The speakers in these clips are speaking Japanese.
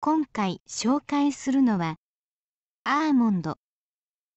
今回紹介するのは「アーモンド」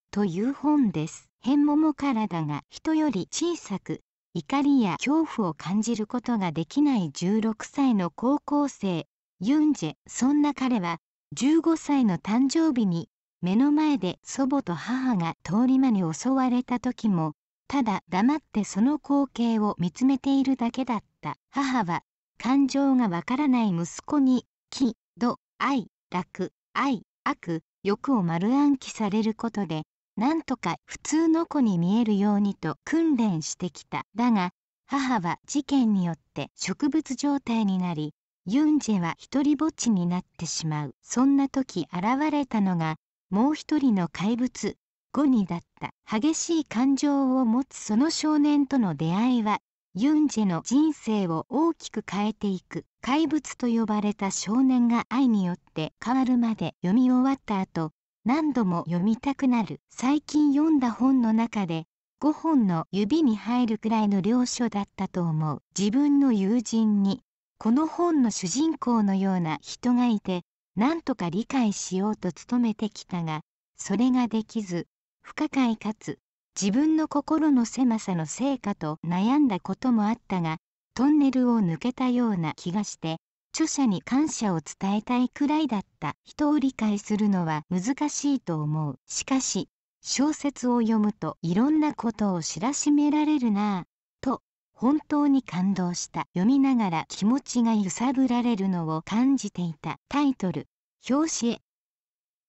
という本です。変ンも体が人より小さく怒りや恐怖を感じることができない16歳の高校生ユンジェそんな彼は15歳の誕生日に目の前で祖母と母が通り魔に襲われた時もただ黙ってその光景を見つめているだけだった母は感情がわからない息子に「き」「ど」愛、楽、愛、悪、欲を丸暗記されることで、なんとか普通の子に見えるようにと訓練してきた。だが、母は事件によって植物状態になり、ユンジェは一人ぼっちになってしまう。そんな時現れたのが、もう一人の怪物、ゴニだった。激しい感情を持つその少年との出会いはユンジェの人生を大きく変えていく怪物と呼ばれた少年が愛によって変わるまで読み終わった後何度も読みたくなる最近読んだ本の中で5本の指に入るくらいの領書だったと思う自分の友人にこの本の主人公のような人がいて何とか理解しようと努めてきたがそれができず不可解かつ自分の心の狭さの成果と悩んだこともあったがトンネルを抜けたような気がして著者に感謝を伝えたいくらいだった人を理解するのは難しいと思うしかし小説を読むといろんなことを知らしめられるなぁと本当に感動した読みながら気持ちが揺さぶられるのを感じていたタイトル表紙へ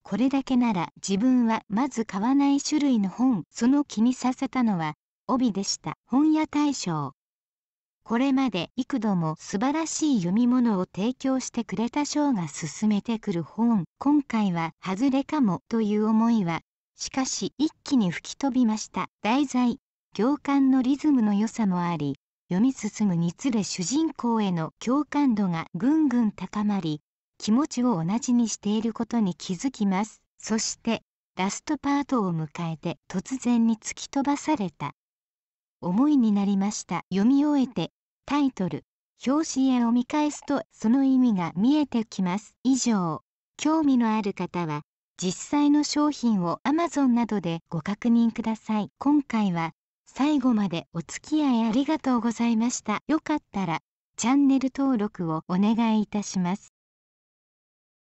これだけなら自分はまず買わない種類の本その気にさせたのは帯でした本屋大賞これまで幾度も素晴らしい読み物を提供してくれた賞が進めてくる本今回は外れかもという思いはしかし一気に吹き飛びました題材行間のリズムの良さもあり読み進むにつれ主人公への共感度がぐんぐん高まり気持ちを同じにしていることに気づきますそしてラストパートを迎えて突然に突き飛ばされた思いになりました読み終えてタイトル表紙へを見返すとその意味が見えてきます以上興味のある方は実際の商品を Amazon などでご確認ください今回は最後までお付き合いありがとうございましたよかったらチャンネル登録をお願いいたします